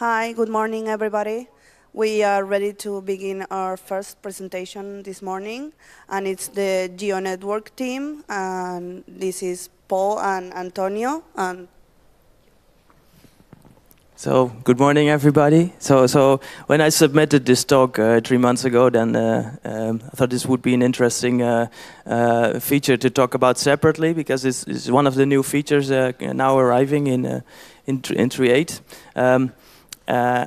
Hi, good morning, everybody. We are ready to begin our first presentation this morning, and it's the Geo Network team, and this is Paul and Antonio. And so, good morning, everybody. So, so when I submitted this talk uh, three months ago, then uh, um, I thought this would be an interesting uh, uh feature to talk about separately because it's, it's one of the new features uh, now arriving in uh, in, in 3.8. Um, uh,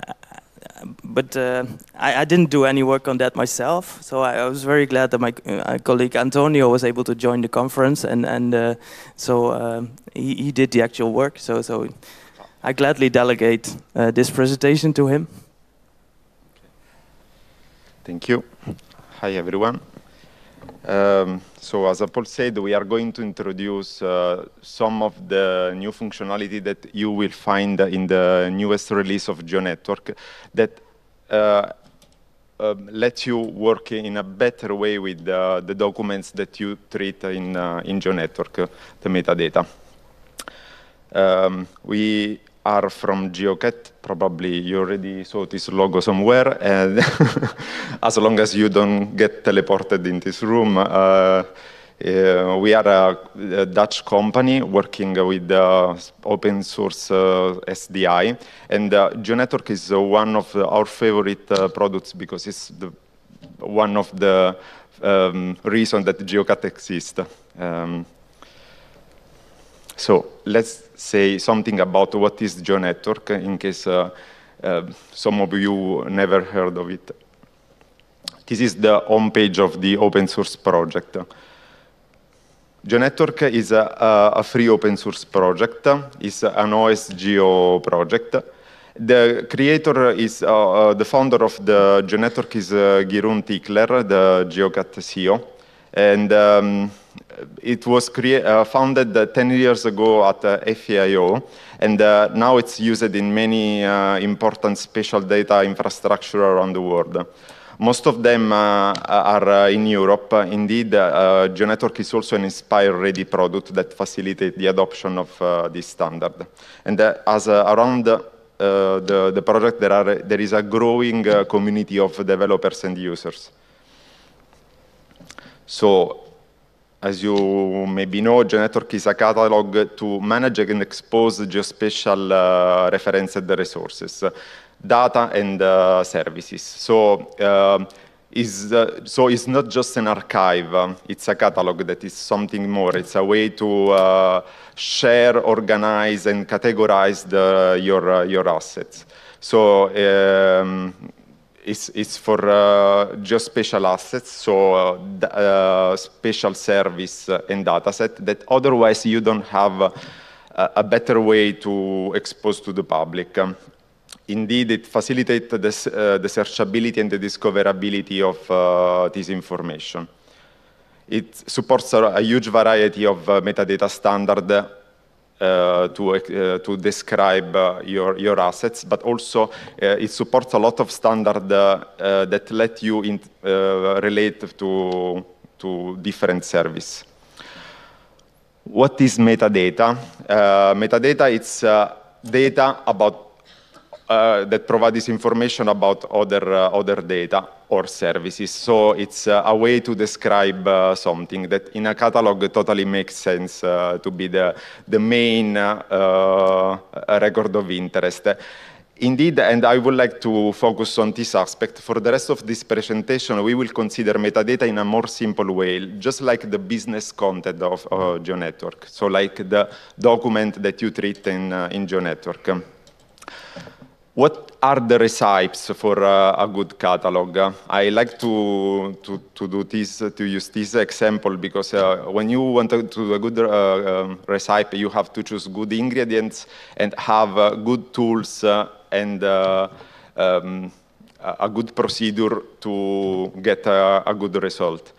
but uh, I, I, didn't do any work on that myself, so I, I was very glad that my uh, colleague Antonio was able to join the conference, and and so he, he, did the actual work. So so I gladly delegate this presentation to him. Thank you. Hi everyone. Um, so as Paul said, we are going to introduce uh, some of the new functionality that you will find in the newest release of GeoNetwork that uh, um, lets you work in a better way with uh, the documents that you treat in, uh, in GeoNetwork, the metadata. Um, we are from GeoCat. Probably you already saw this logo somewhere. And as long as you don't get teleported in this room, uh, uh, we are a, a, Dutch company working with uh, open source uh, SDI, and uh, GeoNetwork is uh, one of our favorite uh, products because it's the, one of the um, reasons that GeoCat exists. Um, so let's say something about what is Geo Network uh, in case uh, uh, some of you never heard of it. This is the homepage of the open source project. GeoNetwork is a, a, free open source project. It's an OSGeo project. The creator is, uh, uh, the founder of the GeoNetwork is uh, Girun Tikler, the GeoCat CEO. And um, uh, it was uh, founded uh, 10 years ago at uh, FEIO, and uh, now it's used in many uh, important spatial data infrastructure around the world. Most of them are in Europe. Indeed, uh, GeoNetwork is also an Inspire-ready product that facilitates the adoption of this standard. And as around the, the project, there, are, there is a growing community of developers and users. So as you maybe know, GeoNetwork is a catalog to manage and expose geospatial uh, referenced resources, data and uh, services. So, um, uh, is, so it's not just an archive, um, it's a catalog that is something more. It's a way to uh, share, organize, and categorize the, your, uh, your assets. So um, it's, for uh, just special assets, so uh, uh service uh, and dataset that otherwise you don't have uh, a, a better way to expose to the public. Um, indeed, it facilitates the, the, searchability and the discoverability of this information. It supports a, a huge variety of metadata standards uh, to, uh, to describe uh, your, your assets, but also it supports a lot of standard that let you in, relate to, to different service. What is metadata? metadata, it's data about uh, that provide this information about other, uh, other data or services. So it's uh, a way to describe uh, something that in a catalog totally makes sense uh, to be the, the main uh, record of interest. Indeed, and I would like to focus on this aspect. For the rest of this presentation, we will consider metadata in a more simple way, just like the business content of uh, GeoNetwork, so like the document that you treat in, in GeoNetwork. What are the recipes for uh, a good catalog? Uh, I like to, to, to, do this, uh, to use this example because uh, when you want to do a good uh, um, recipe, you have to choose good ingredients and have uh, good tools and um, a good procedure to get a good result.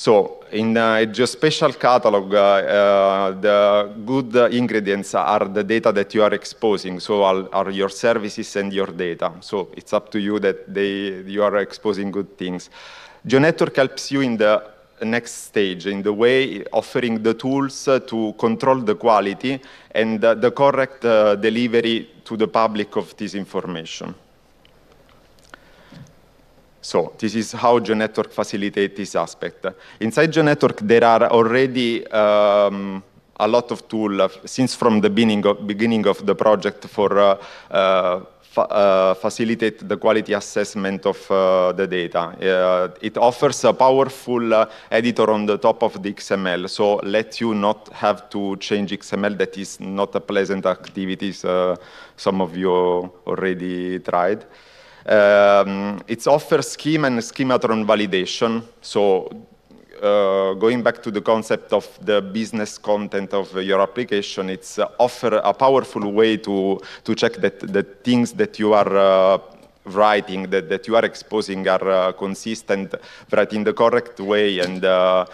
So in uh, special catalog, uh, uh, the good ingredients are the data that you are exposing, so are, are, your services and your data. So it's up to you that they, you are exposing good things. GeoNetwork helps you in the next stage, in the way offering the tools uh, to control the quality and uh, the correct uh, delivery to the public of this information. So this is how GeoNetwork facilitates this aspect. Inside GeoNetwork, there are already um, a lot of tools uh, since from the beginning of, beginning of the project for uh, uh, fa uh, facilitate the quality assessment of uh, the data. Uh, it offers a powerful editor on the top of the XML, so let you not have to change XML. That is not a pleasant activity. some of you already tried. Um, it's offer scheme and schematron validation. So uh, going back to the concept of the business content of your application, it's uh, offer a powerful way to, to check that the things that you are uh, writing, that, that you are exposing are uh, consistent, but in the correct way and uh,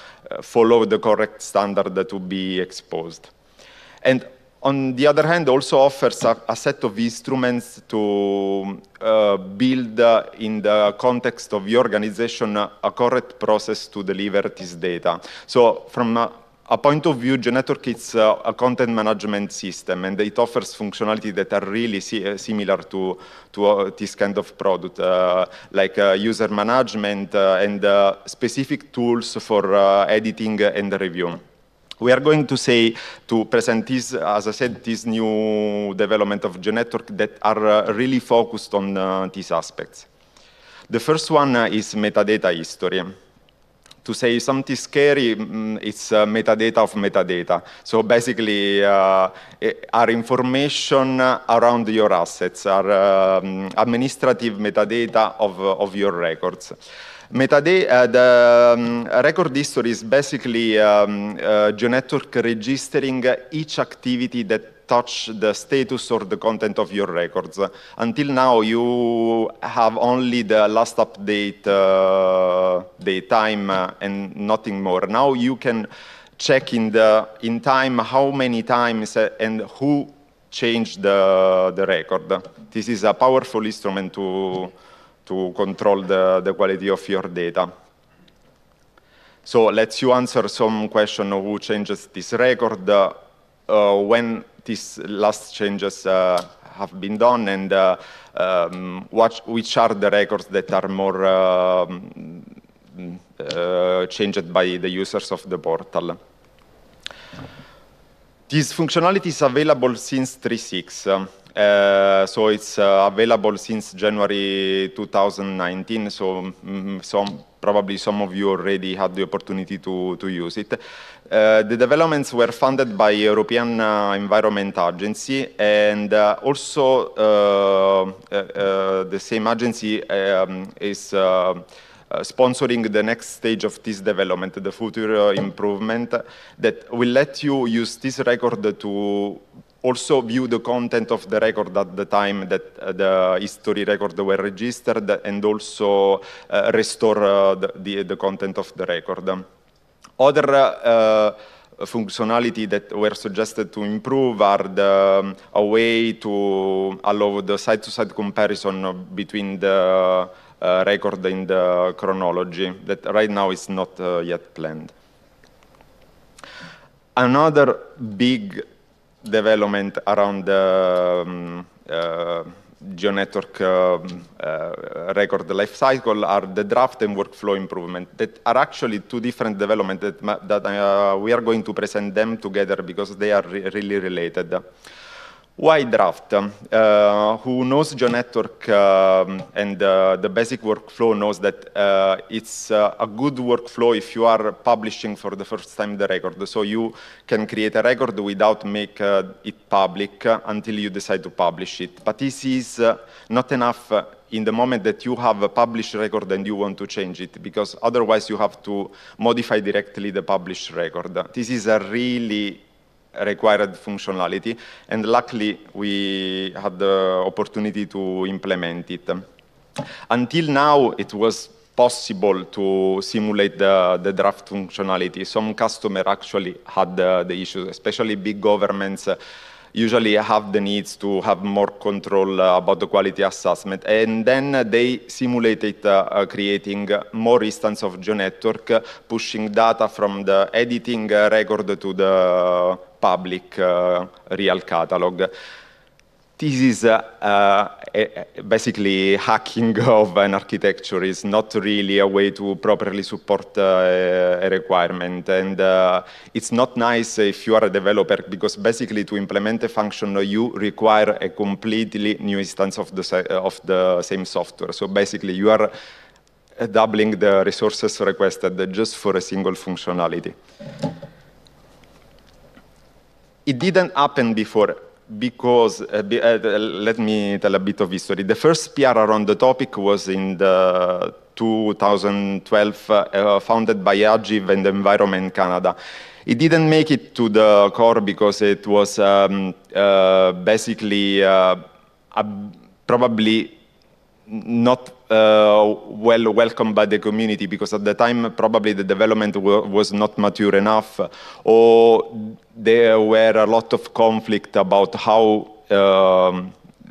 follow the correct standard to be exposed. And on the other hand, also offers a, a set of instruments to uh, build uh, in the context of your organization a correct process to deliver this data. So from a, a point of view, Genetwork is uh, a content management system, and it offers functionality that are really si uh, similar to, to uh, this kind of product, uh, like uh, user management and specific tools for editing and review. We are going to say, to present these, as I said, these new development of GeoNetwork that are uh, really focused on uh, these aspects. The first one uh, is metadata history to say something scary, mm, it's uh, metadata of metadata. So basically, uh, our eh, information around your assets, are um, administrative metadata of, of your records. Metadata, uh, the um, record history is basically um, uh, GeoNetwork registering each activity that touch the status or the content of your records. Until now, you have only the last update, uh, time, uh, and nothing more. Now you can check in, the, in time how many times uh, and who changed the, the record. This is a powerful instrument to to control the, the quality of your data. So let's you answer some question of who changes this record, uh, uh, when these last changes uh, have been done, and uh, um, what, which are the records that are more um, uh, changed by the users of the portal. This functionality is available since 3.6. Um, uh, so it's uh, available since January 2019, so mm, mm probably some of you already had the opportunity to, to use it. Uh, the developments were funded by European uh, Environment Agency and uh, also uh, the same agency um, is sponsoring the next stage of this development, the future improvement that will let you use this record to also view the content of the record at the time that uh, the history record were registered and also uh, restore uh, the, the, the, content of the record. Other uh, uh, functionality that were suggested to improve are the, um, a way to allow the side-to-side -side comparison between the uh, record in the chronology that right now is not yet planned. Another big development around the um, uh, GeoNetwork um, uh, record life cycle are the draft and workflow improvement that are actually two different developments that, that uh, we are going to present them together because they are re really related. Why uh, who knows your network uh, and uh, the basic workflow knows that uh, it's uh, a good workflow if you are publishing for the first time the record. So you can create a record without make uh, it public until you decide to publish it. But this is not enough in the moment that you have a published record and you want to change it, because otherwise you have to modify directly the published record. This is a really required functionality. And luckily, we had the opportunity to implement it. Until now, it was possible to simulate the, the draft functionality. Some customer actually had the, the issues, especially big governments uh, usually have the needs to have more control uh, about the quality assessment. And then they simulated uh, uh creating more instance of GeoNetwork, pushing data from the editing record to the public uh, real catalog. This is uh, uh, basically hacking of an architecture. It's not really a way to properly support a requirement. And it's not nice if you are a developer, because basically to implement a function, you require a completely new instance of the, of the same software. So basically, you are doubling the resources requested just for a single functionality. It didn't happen before because, uh, be, uh, let me tell a bit of history. The first PR around the topic was in the 2012, uh, founded by Agiv and Environment Canada. It didn't make it to the core because it was um, uh, basically uh, a, probably not uh, well welcomed by the community because at the time probably the development was not mature enough or there were a lot of conflict about how um,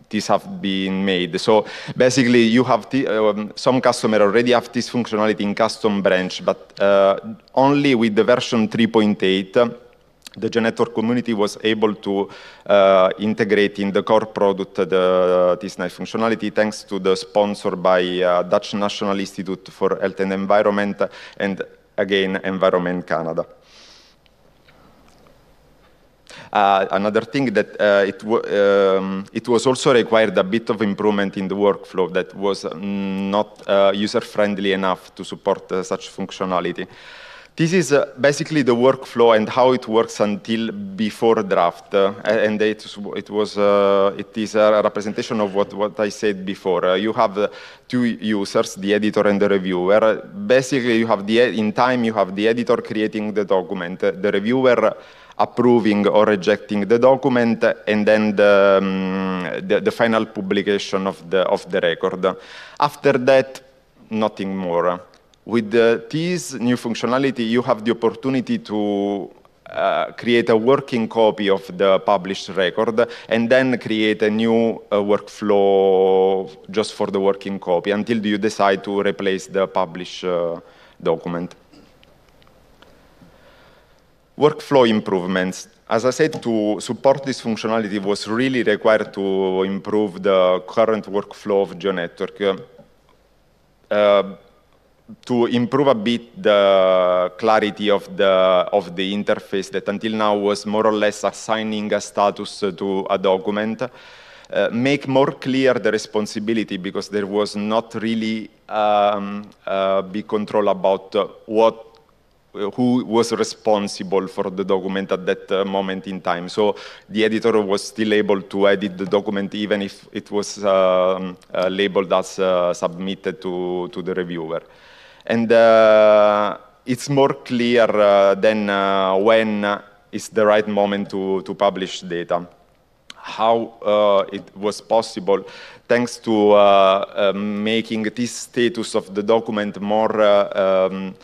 these have been made. So basically you have um, some customer already have this functionality in custom branch, but uh, only with the version 3.8 the GNetwork community was able to uh, integrate in the core product the TISNI functionality thanks to the sponsor by uh, Dutch National Institute for Health and Environment and again Environment Canada. Uh, another thing that uh, it, um, it, was also required a bit of improvement in the workflow that was mm, not uh, user-friendly enough to support uh, such functionality. This is uh, basically the workflow and how it works until before draft, uh, and it, it was uh, it is a representation of what what I said before. Uh, you have uh, two users, the editor and the reviewer. Basically, you have the in time you have the editor creating the document, the reviewer approving or rejecting the document, and then the, um, the, the final publication of the of the record. After that, nothing more. With the new functionality, you have the opportunity to uh, create a working copy of the published record and then create a new uh, workflow just for the working copy until you decide to replace the published uh, document. Workflow improvements. As I said, to support this functionality was really required to improve the current workflow of GeoNetwork. Uh, to improve a bit the clarity of the, of the interface that until now was more or less assigning a status to a document, uh, make more clear the responsibility because there was not really um, uh, big control about uh, what uh, who was responsible for the document at that uh, moment in time. So the editor was still able to edit the document even if it was uh, uh, labeled as uh, submitted to, to the reviewer. And uh, it's more clear uh, than uh, when is the right moment to, to publish data. How it was possible, thanks to making this status of the document more um,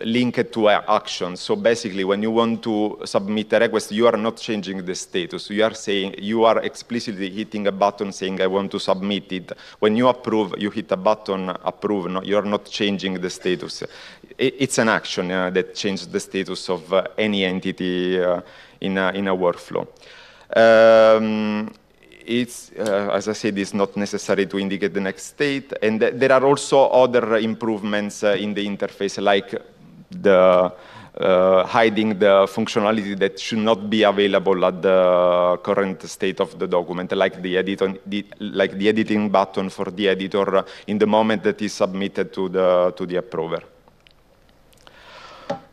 linked to action. So basically, when you want to submit a request, you are not changing the status. You are saying you are explicitly hitting a button saying I want to submit it. When you approve, you hit a button approve. No, you are not changing the status. It's an action uh, that changes the status of uh, any entity uh, in a, in a workflow. Um, it's, uh, as I said, it's not necessary to indicate the next state. And th there are also other improvements uh, in the interface, like the uh, hiding the functionality that should not be available at the current state of the document, like the, edit on, the, like the editing button for the editor in the moment that is submitted to the, to the approver.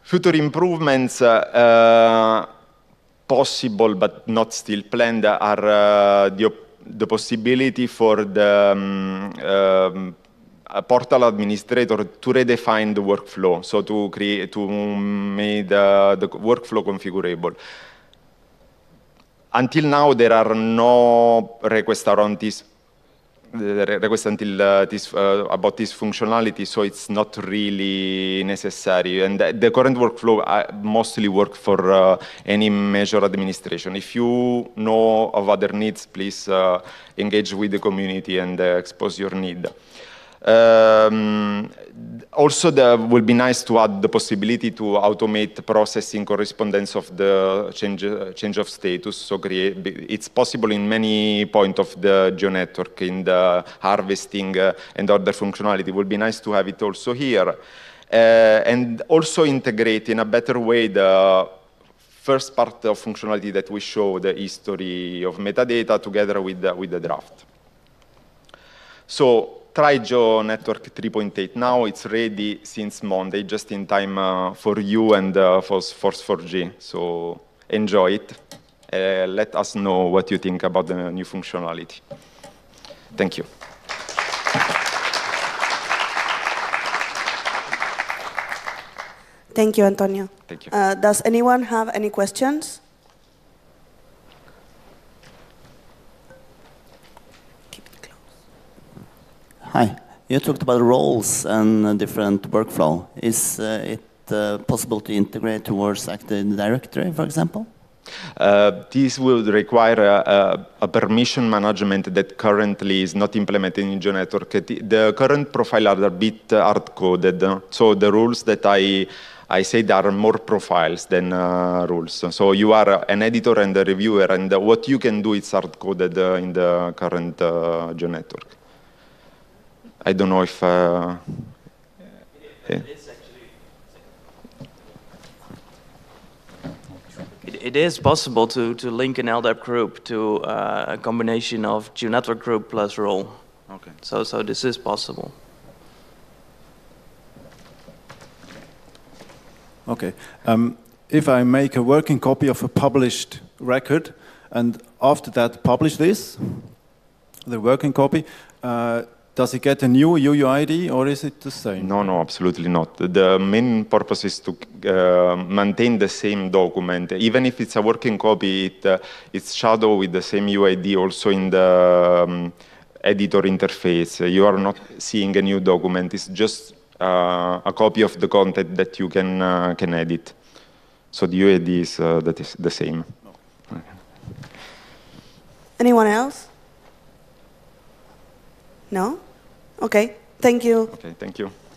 Future improvements uh, uh possible but not still planned are uh, the, the possibility for the um, um a uh, portal administrator to redefine the workflow, so to create to make the, the workflow configurable. Until now, there are no requests around this uh, request until uh, this uh, about this functionality, so it's not really necessary. And the current workflow uh, mostly work for uh, any major administration. If you know of other needs, please engage with the community and expose your need. Um, also, there will be nice to add the possibility to automate processing correspondence of the change, change of status. So create, it's possible in many point of the GeoNetwork, in the harvesting uh, and other functionality. It would be nice to have it also here. Uh, and also integrate in a better way the first part of functionality that we show, the history of metadata, together with the, with the draft. So TryJo Network 3.8 now. It's ready since Monday, just in time uh, for you and uh, for Force4G. So enjoy it. Uh, let us know what you think about the new functionality. Thank you. Thank you, Antonio. Thank you. Uh, does anyone have any questions? You talked about roles and uh, different workflow. Is uh, it uh, possible to integrate towards Active Directory, for example? Uh, this would require a, a, a, permission management that currently is not implemented in GeoNetwork. The current profiles are a bit hard-coded, so the rules that I I say there are more profiles than uh, rules. So you are an editor and a reviewer, and what you can do is hard-coded in the current uh, I don't know if. Uh, yeah. it, it is possible to, to link an LDAP group to uh, a combination of GeoNetwork group plus role. Okay. So, so this is possible. Okay. Um, if I make a working copy of a published record and after that publish this, the working copy, uh, does it get a new UUID or is it the same? No, no, absolutely not. The main purpose is to uh, maintain the same document. Even if it's a working copy, it, uh, it's shadow with the same UID also in the um, editor interface. You are not seeing a new document. It's just uh, a copy of the content that you can, uh, can edit. So the UID is, uh, that is the same. Anyone else? No? Okay, thank you. Okay, thank you.